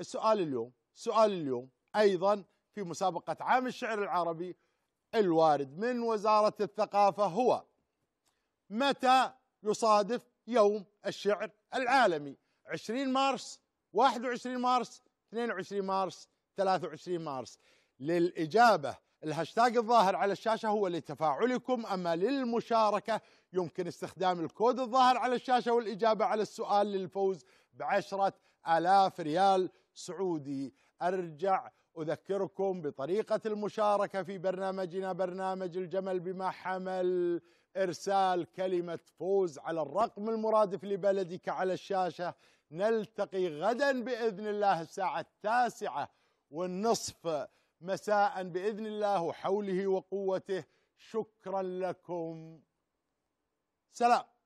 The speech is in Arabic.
السؤال اليوم سؤال اليوم أيضا في مسابقة عام الشعر العربي الوارد من وزارة الثقافة هو متى يصادف يوم الشعر العالمي 20 مارس 21 مارس 22 مارس 23 مارس للإجابة الهاشتاج الظاهر على الشاشة هو لتفاعلكم أما للمشاركة يمكن استخدام الكود الظاهر على الشاشة والإجابة على السؤال للفوز بعشرة آلاف ريال سعودي أرجع أذكركم بطريقة المشاركة في برنامجنا برنامج الجمل بما حمل إرسال كلمة فوز على الرقم المرادف لبلدك على الشاشة نلتقي غدا بإذن الله الساعة التاسعة والنصف مساء بإذن الله وحوله وقوته شكرا لكم سلام